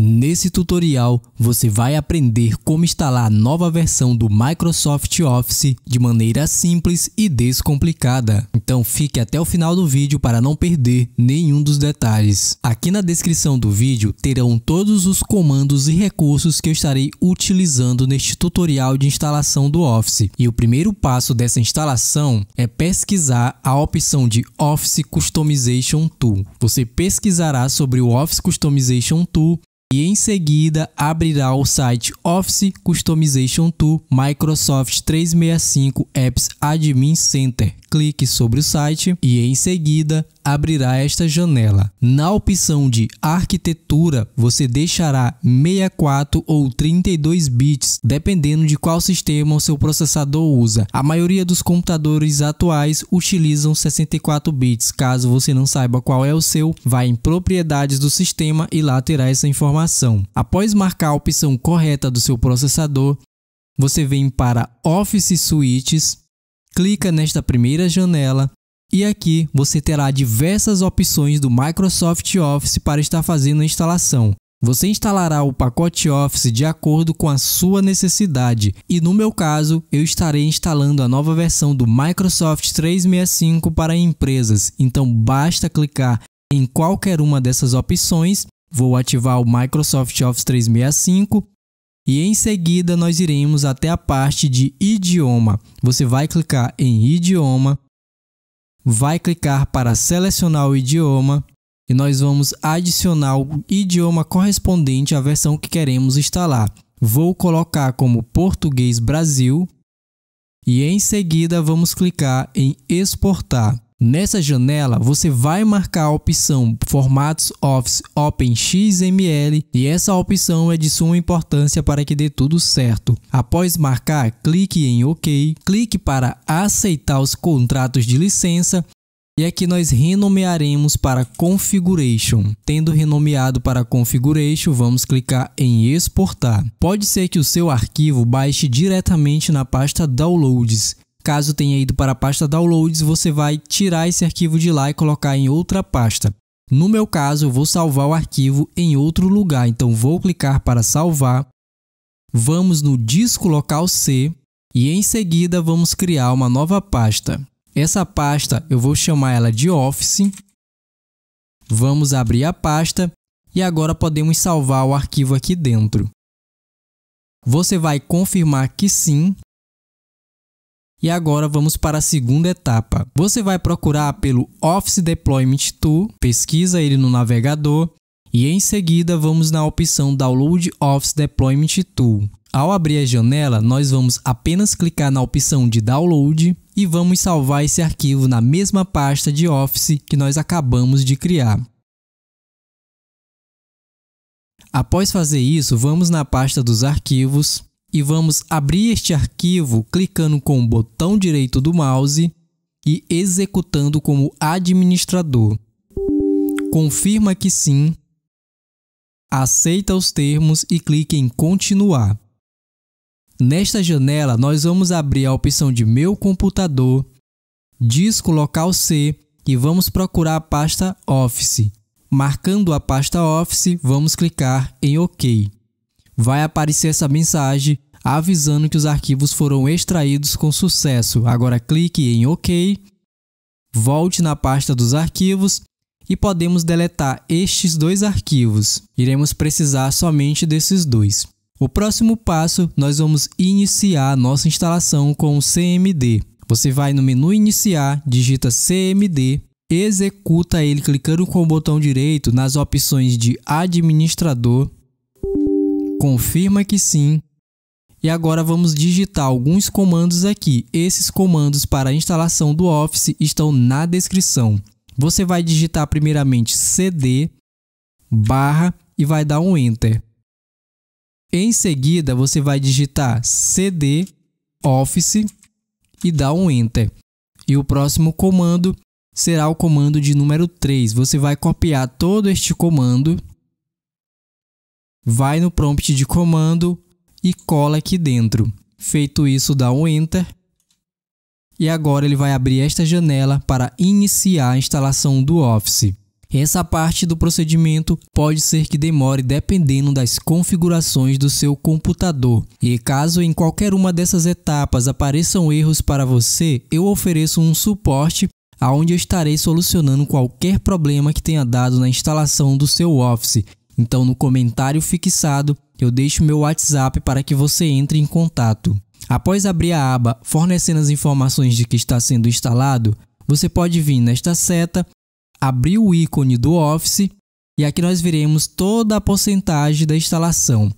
Nesse tutorial, você vai aprender como instalar a nova versão do Microsoft Office de maneira simples e descomplicada. Então fique até o final do vídeo para não perder nenhum dos detalhes. Aqui na descrição do vídeo terão todos os comandos e recursos que eu estarei utilizando neste tutorial de instalação do Office. E o primeiro passo dessa instalação é pesquisar a opção de Office Customization Tool. Você pesquisará sobre o Office Customization Tool e em seguida abrirá o site Office Customization Tool Microsoft 365 Apps Admin Center. Clique sobre o site e em seguida abrirá esta janela. Na opção de arquitetura, você deixará 64 ou 32 bits, dependendo de qual sistema o seu processador usa. A maioria dos computadores atuais utilizam 64 bits. Caso você não saiba qual é o seu, vá em propriedades do sistema e lá terá essa informação. Após marcar a opção correta do seu processador, você vem para Office Suites, clica nesta primeira janela e aqui você terá diversas opções do Microsoft Office para estar fazendo a instalação. Você instalará o pacote Office de acordo com a sua necessidade, e no meu caso, eu estarei instalando a nova versão do Microsoft 365 para empresas, então basta clicar em qualquer uma dessas opções, vou ativar o Microsoft Office 365 e em seguida nós iremos até a parte de idioma. Você vai clicar em idioma vai clicar para selecionar o idioma e nós vamos adicionar o idioma correspondente à versão que queremos instalar. Vou colocar como Português Brasil e em seguida vamos clicar em Exportar. Nessa janela, você vai marcar a opção Formatos Office Open XML e essa opção é de suma importância para que dê tudo certo. Após marcar, clique em OK, clique para aceitar os contratos de licença e aqui nós renomearemos para Configuration. Tendo renomeado para Configuration, vamos clicar em Exportar. Pode ser que o seu arquivo baixe diretamente na pasta Downloads. Caso tenha ido para a pasta Downloads, você vai tirar esse arquivo de lá e colocar em outra pasta. No meu caso, eu vou salvar o arquivo em outro lugar, então vou clicar para salvar. Vamos no disco local C e em seguida vamos criar uma nova pasta. Essa pasta eu vou chamar ela de Office. Vamos abrir a pasta e agora podemos salvar o arquivo aqui dentro. Você vai confirmar que sim e agora vamos para a segunda etapa. Você vai procurar pelo Office Deployment Tool, pesquisa ele no navegador e em seguida vamos na opção Download Office Deployment Tool. Ao abrir a janela, nós vamos apenas clicar na opção de Download e vamos salvar esse arquivo na mesma pasta de Office que nós acabamos de criar. Após fazer isso, vamos na pasta dos arquivos e vamos abrir este arquivo clicando com o botão direito do mouse e executando como administrador. Confirma que sim, aceita os termos e clique em continuar. Nesta janela, nós vamos abrir a opção de meu computador, disco local C e vamos procurar a pasta Office. Marcando a pasta Office, vamos clicar em OK. Vai aparecer essa mensagem avisando que os arquivos foram extraídos com sucesso. Agora clique em OK, volte na pasta dos arquivos e podemos deletar estes dois arquivos. Iremos precisar somente desses dois. O próximo passo, nós vamos iniciar nossa instalação com o CMD. Você vai no menu Iniciar, digita CMD, executa ele clicando com o botão direito nas opções de Administrador, confirma que sim e agora vamos digitar alguns comandos aqui. Esses comandos para a instalação do Office estão na descrição. Você vai digitar primeiramente cd barra e vai dar um enter. Em seguida, você vai digitar cd office e dá um enter. E o próximo comando será o comando de número 3. Você vai copiar todo este comando, vai no prompt de comando, e cola aqui dentro. Feito isso, dá um Enter. E agora ele vai abrir esta janela para iniciar a instalação do Office. Essa parte do procedimento pode ser que demore dependendo das configurações do seu computador. E caso em qualquer uma dessas etapas apareçam erros para você, eu ofereço um suporte onde eu estarei solucionando qualquer problema que tenha dado na instalação do seu Office. Então no comentário fixado eu deixo meu WhatsApp para que você entre em contato. Após abrir a aba fornecendo as informações de que está sendo instalado, você pode vir nesta seta, abrir o ícone do Office e aqui nós veremos toda a porcentagem da instalação.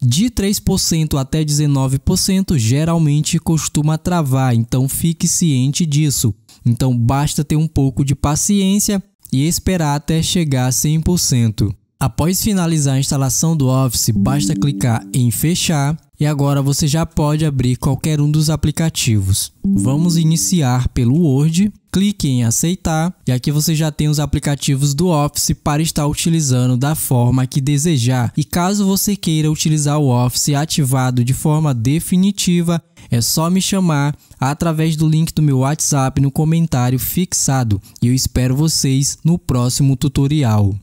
De 3% até 19% geralmente costuma travar, então fique ciente disso. Então basta ter um pouco de paciência e esperar até chegar a 100%. Após finalizar a instalação do Office, basta clicar em fechar e agora você já pode abrir qualquer um dos aplicativos. Vamos iniciar pelo Word, clique em aceitar e aqui você já tem os aplicativos do Office para estar utilizando da forma que desejar. E caso você queira utilizar o Office ativado de forma definitiva, é só me chamar através do link do meu WhatsApp no comentário fixado e eu espero vocês no próximo tutorial.